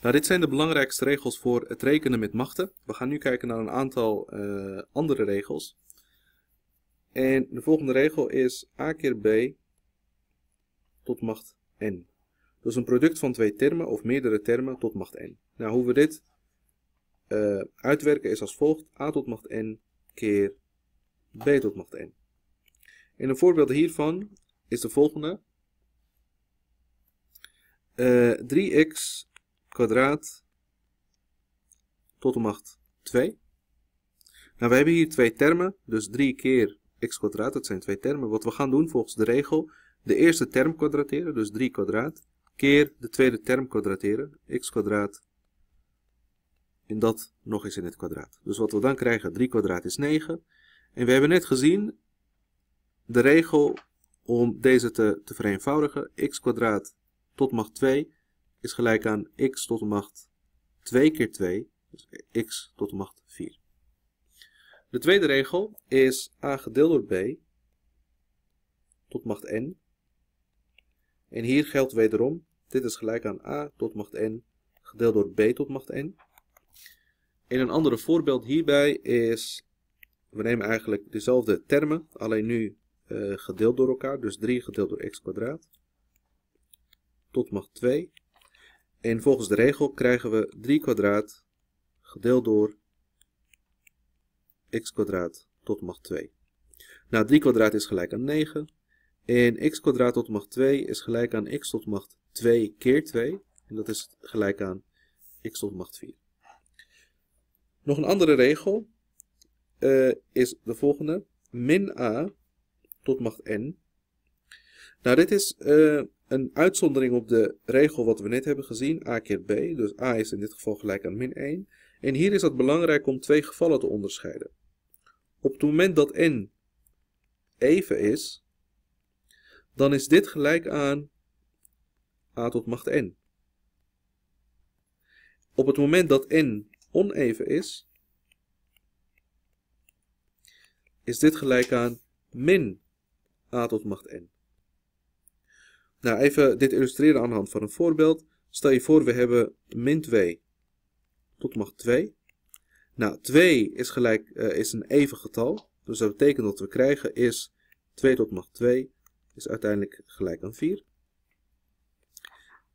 Nou, dit zijn de belangrijkste regels voor het rekenen met machten. We gaan nu kijken naar een aantal eh, andere regels. En de volgende regel is a keer b tot macht n. Dus een product van twee termen of meerdere termen tot macht n. Nou, hoe we dit eh, uitwerken is als volgt. a tot macht n keer b tot macht n. En een voorbeeld hiervan is de volgende. Uh, 3x kwadraat tot de macht 2. Nou, we hebben hier twee termen, dus 3 keer x kwadraat, dat zijn twee termen. Wat we gaan doen volgens de regel, de eerste term kwadrateren, dus 3 kwadraat, keer de tweede term kwadrateren, x kwadraat, en dat nog eens in het kwadraat. Dus wat we dan krijgen, 3 kwadraat is 9. En we hebben net gezien de regel om deze te, te vereenvoudigen, x kwadraat tot macht 2 is gelijk aan x tot de macht 2 keer 2, dus x tot de macht 4. De tweede regel is a gedeeld door b tot macht n. En hier geldt wederom, dit is gelijk aan a tot macht n gedeeld door b tot macht n. In een ander voorbeeld hierbij is, we nemen eigenlijk dezelfde termen, alleen nu eh, gedeeld door elkaar. Dus 3 gedeeld door x kwadraat tot macht 2 en volgens de regel krijgen we 3 kwadraat gedeeld door x kwadraat tot macht 2. Nou, 3 kwadraat is gelijk aan 9. En x kwadraat tot macht 2 is gelijk aan x tot macht 2 keer 2. En dat is gelijk aan x tot macht 4. Nog een andere regel eh, is de volgende. Min a tot macht n. Nou, dit is eh, een uitzondering op de regel wat we net hebben gezien, a keer b, dus a is in dit geval gelijk aan min 1. En hier is het belangrijk om twee gevallen te onderscheiden. Op het moment dat n even is, dan is dit gelijk aan a tot macht n. Op het moment dat n oneven is, is dit gelijk aan min a tot macht n. Nou, even dit illustreren aan de hand van een voorbeeld. Stel je voor, we hebben min 2 tot macht 2. Nou, 2 is, gelijk, uh, is een even getal. Dus dat betekent dat we krijgen is 2 tot macht 2 is uiteindelijk gelijk aan 4.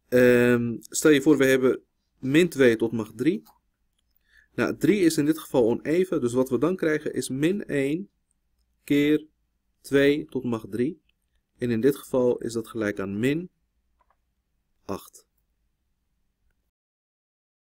Um, ehm, stel je voor, we hebben min 2 tot macht 3. Nou, 3 is in dit geval oneven. Dus wat we dan krijgen is min 1 keer 2 tot macht 3. En in dit geval is dat gelijk aan min 8.